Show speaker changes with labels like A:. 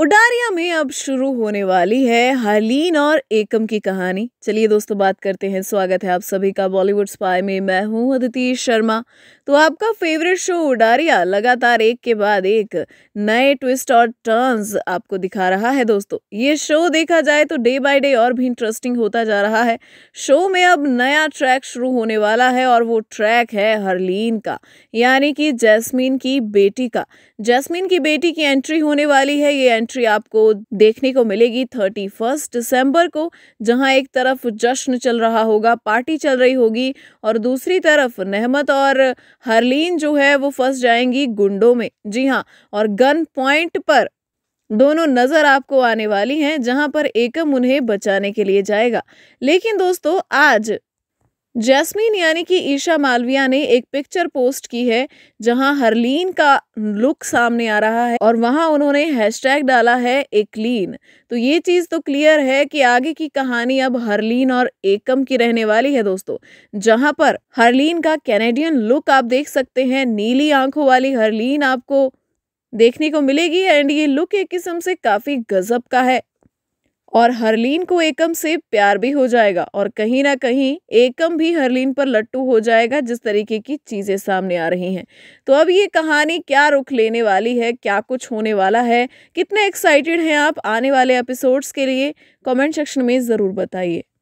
A: उडारिया में अब शुरू होने वाली है हलीन और एकम की कहानी चलिए दोस्तों बात करते हैं स्वागत है आप सभी का बॉलीवुड स्पाई में मैं हूं अदिति शर्मा तो आपका फेवरेट शो उडारिया लगातार एक के बाद एक नए ट्विस्ट और टर्न्स आपको दिखा रहा है दोस्तों ये शो देखा जाए तो डे बाय डे और भी इंटरेस्टिंग होता जा रहा है शो में अब नया ट्रैक शुरू होने वाला है और वो ट्रैक है हरलीन का यानी कि जैस्मिन की बेटी का जैस्मिन की बेटी की एंट्री होने वाली है ये एंट्री आपको देखने को मिलेगी थर्टी फर्स्ट दिसंबर को जहां एक तरफ जश्न चल रहा होगा पार्टी चल रही होगी और दूसरी तरफ नहमत और हरलीन जो है वो फंस जाएंगी गुंडों में जी हाँ और गन पॉइंट पर दोनों नज़र आपको आने वाली हैं जहां पर एकम उन्हें बचाने के लिए जाएगा लेकिन दोस्तों आज जैस्मीन यानी कि ईशा मालविया ने एक पिक्चर पोस्ट की है जहां हरलीन का लुक सामने आ रहा है और वहां उन्होंने हैशटैग डाला है एकलीन तो ये चीज़ तो क्लियर है कि आगे की कहानी अब हरलीन और एकम की रहने वाली है दोस्तों जहां पर हरलीन का कैनेडियन लुक आप देख सकते हैं नीली आंखों वाली हरलीन आपको देखने को मिलेगी एंड ये लुक एक किस्म से काफ़ी गजब का है और हरलीन को एकम से प्यार भी हो जाएगा और कहीं ना कहीं एकम भी हरलीन पर लट्टू हो जाएगा जिस तरीके की चीज़ें सामने आ रही हैं तो अब ये कहानी क्या रुख लेने वाली है क्या कुछ होने वाला है कितने एक्साइटेड हैं आप आने वाले एपिसोड्स के लिए कमेंट सेक्शन में ज़रूर बताइए